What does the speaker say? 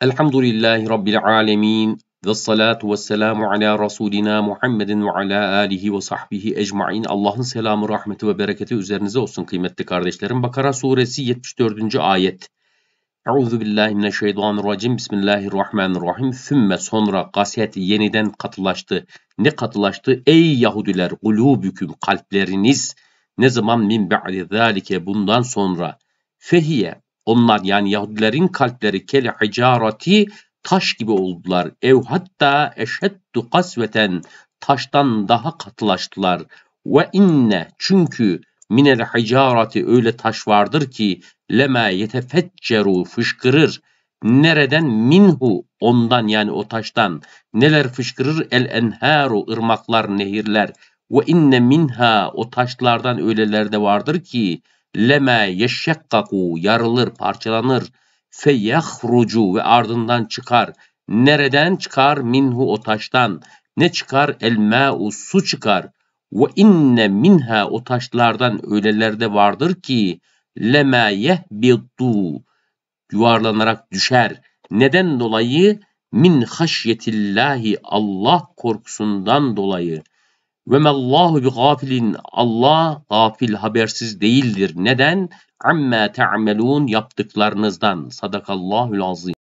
Elhamdülillahi Rabbil alemin. Ve salatu ve selamu ala Resulina Muhammedin ve ala alihi ve sahbihi ecmain. Allah'ın selamı, rahmeti ve bereketi üzerinize olsun kıymetli kardeşlerim. Bakara suresi 74. ayet. Euzu billahi mineşşeytanirracim. Bismillahirrahmanirrahim. Sümme sonra gaset yeniden katılaştı. Ne katılaştı? Ey Yahudiler, ulubüküm kalpleriniz ne zaman min ba'de zalike bundan sonra fehiye onlar yani Yahudilerin kalpleri kel hicarati taş gibi oldular. Ev hatta eşeddu kasveten taştan daha katılaştılar. Ve inne çünkü minel hicarati öyle taş vardır ki lema yetefecceru fışkırır. Nereden minhu ondan yani o taştan neler fışkırır el enharu ırmaklar nehirler ve inne minha o taşlardan öylelerde vardır ki leme yeşşekkaku yarılır, parçalanır. Fe yahrucu ve ardından çıkar. Nereden çıkar? Minhu o taştan. Ne çıkar? Elma o su çıkar. Ve inne minha o taşlardan öylelerde vardır ki leme yehbidu yuvarlanarak düşer. Neden dolayı? Min haşyetillahi Allah korkusundan dolayı. Ve mellahu bi gafilin Allah gafil habersiz değildir. Neden? Amma ta'melun yaptıklarınızdan. Sadakallahul azim.